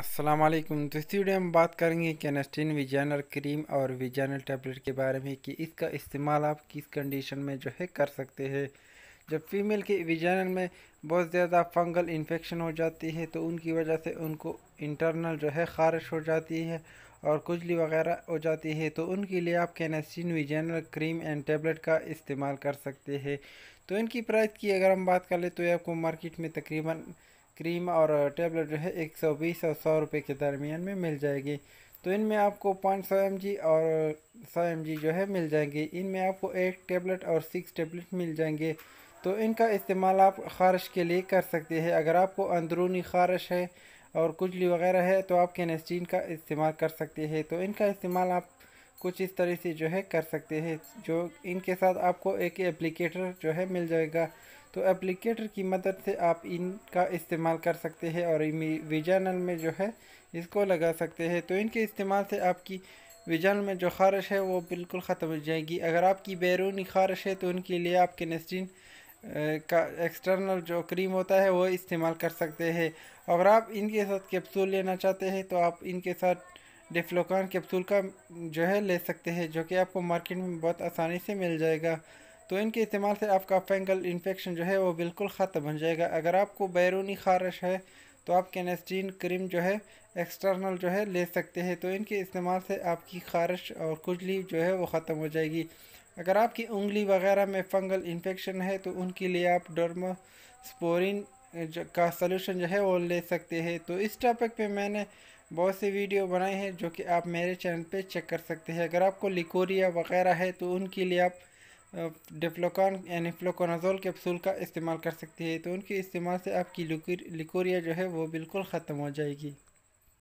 अस्सलाम वालेकुम तो इस वीडियो हम बात करेंगे कैनेस्टिन विजैनल क्रीम और विजैनल टैबलेट के बारे में कि इसका इस्तेमाल आप किस कंडीशन में जो है कर सकते हैं जब फीमेल के विजैनल में बहुत ज़्यादा फंगल इन्फेक्शन हो जाती है तो उनकी वजह से उनको इंटरनल जो है खारिश हो जाती है और खुजली वगैरह हो जाती है तो उनके लिए आप Canesten vaginal cream and tablet का इस्तेमाल कर सकते हैं तो इनकी प्राइस की अगर हम बात कर ले तो ये आपको मार्केट में तकरीबन क्रीम और टेबलेट जो है एक सौ बीस और सौ रुपये के दरमियान में मिल जाएगी तो इनमें आपको पाँच सौ एम जी और सौ एम जी जो है मिल जाएंगी इनमें आपको एक टेबलेट और सिक्स टेबलेट मिल जाएंगे तो इनका इस्तेमाल आप खारिश के लिए कर सकते हैं अगर आपको अंदरूनी खारिश है और कुजली वगैरह है तो आप कैनेस्टीन का इस्तेमाल कर सकते हैं तो इनका इस्तेमाल आप कुछ इस तरह से जो है कर सकते हैं जो इनके साथ आपको एक एप्लीकेटर जो है मिल जाएगा तो एप्लीकेटर की मदद से आप इनका इस्तेमाल कर सकते हैं और विजानल में जो है इसको लगा सकते हैं तो इनके इस्तेमाल से आपकी विजानल में जो खारिश है वो बिल्कुल ख़त्म हो जाएगी अगर आपकी बैरूनी खारिश है तो उनके लिए आप केनेस्टीन का एक्सटर्नल जो क्रीम होता है वो इस्तेमाल कर सकते हैं अगर आप इनके साथ कैप्सूल लेना चाहते हैं तो आप इनके साथ डिफ्लोकान कैप्सूल का जो है ले सकते हैं जो कि आपको मार्केट में बहुत आसानी से मिल जाएगा तो इनके इस्तेमाल से आपका फंगल इन्फेक्शन जो है वो बिल्कुल ख़त्म हो जाएगा अगर आपको बैरूनी खारश है तो आप कैनेस्टीन क्रीम जो है एक्सटर्नल जो है ले सकते हैं तो इनके इस्तेमाल से आपकी खारश और खुजली जो है वो ख़त्म हो जाएगी अगर आपकी उंगली वगैरह में फंगल इन्फेक्शन है तो उनके लिए आप डर्मोस्पोरिन का सलूशन जो है वो ले सकते हैं तो इस टॉपिक पे मैंने बहुत सी वीडियो बनाए हैं जो कि आप मेरे चैनल पे चेक कर सकते हैं अगर आपको लिकोरिया वगैरह है तो उनके लिए आप डिफ्लोकॉन यानी फ्लोकोनाजोल कैप्सूल का इस्तेमाल कर सकते हैं तो उनके इस्तेमाल से आपकी लिकोरिया जो है वो बिल्कुल ख़त्म हो जाएगी